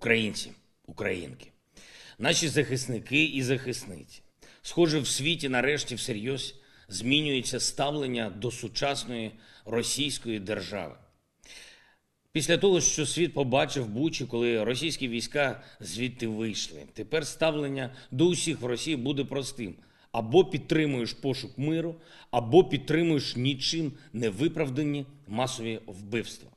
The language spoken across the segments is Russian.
Українці, українки, наші захисники і захисниці. Схоже, в світі нарешті всерйоз змінюється ставлення до сучасної російської держави. Після того, що світ побачив Бучі, коли російські війська звідти вийшли, тепер ставлення до усіх в Росії буде простим: або підтримуєш пошук миру, або підтримуєш нічим не виправдані масові вбивства.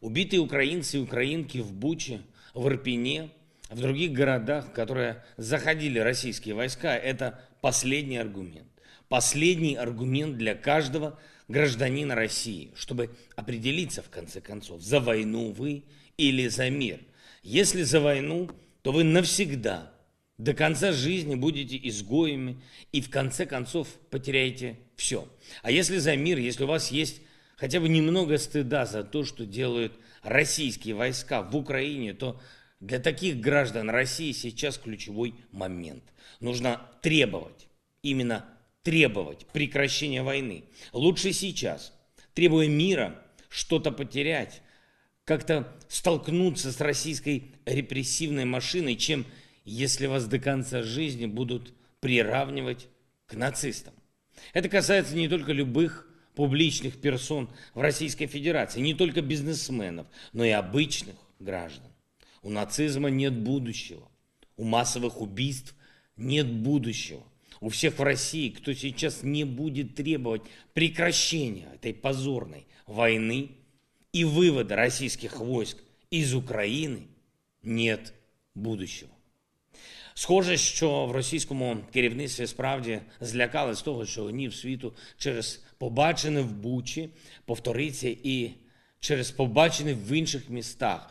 Убіти українці і українки в Бучі в Арпине, в других городах, в которые заходили российские войска, это последний аргумент. Последний аргумент для каждого гражданина России, чтобы определиться, в конце концов, за войну вы или за мир. Если за войну, то вы навсегда, до конца жизни будете изгоями и в конце концов потеряете все. А если за мир, если у вас есть хотя бы немного стыда за то, что делают российские войска в Украине, то для таких граждан России сейчас ключевой момент. Нужно требовать, именно требовать прекращения войны. Лучше сейчас, требуя мира, что-то потерять, как-то столкнуться с российской репрессивной машиной, чем если вас до конца жизни будут приравнивать к нацистам. Это касается не только любых публичных персон в Российской Федерации, не только бизнесменов, но и обычных граждан. У нацизма нет будущего, у массовых убийств нет будущего. У всех в России, кто сейчас не будет требовать прекращения этой позорной войны и вывода российских войск из Украины, нет будущего. Схоже, що в російському керівництві справді злякали з того, що гнів світу через побачене в Бучі повториться і через побачене в інших містах.